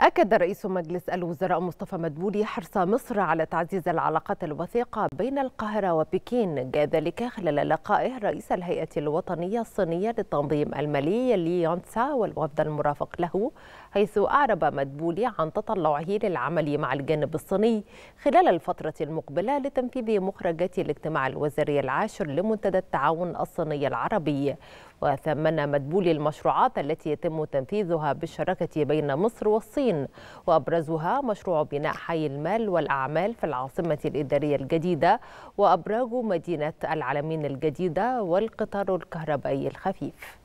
أكد رئيس مجلس الوزراء مصطفى مدبولي حرص مصر على تعزيز العلاقات الوثيقة بين القاهرة وبكين جاء ذلك خلال لقائه رئيس الهيئة الوطنية الصينية للتنظيم المالي لي يونتسا والوفد المرافق له حيث أعرب مدبولي عن تطلعه للعمل مع الجانب الصيني خلال الفترة المقبلة لتنفيذ مخرجات الاجتماع الوزاري العاشر لمنتدى التعاون الصيني العربي وثمن مدبولي المشروعات التي يتم تنفيذها بالشراكة بين مصر والصين وأبرزها مشروع بناء حي المال والأعمال في العاصمة الإدارية الجديدة وأبراج مدينة العالمين الجديدة والقطار الكهربائي الخفيف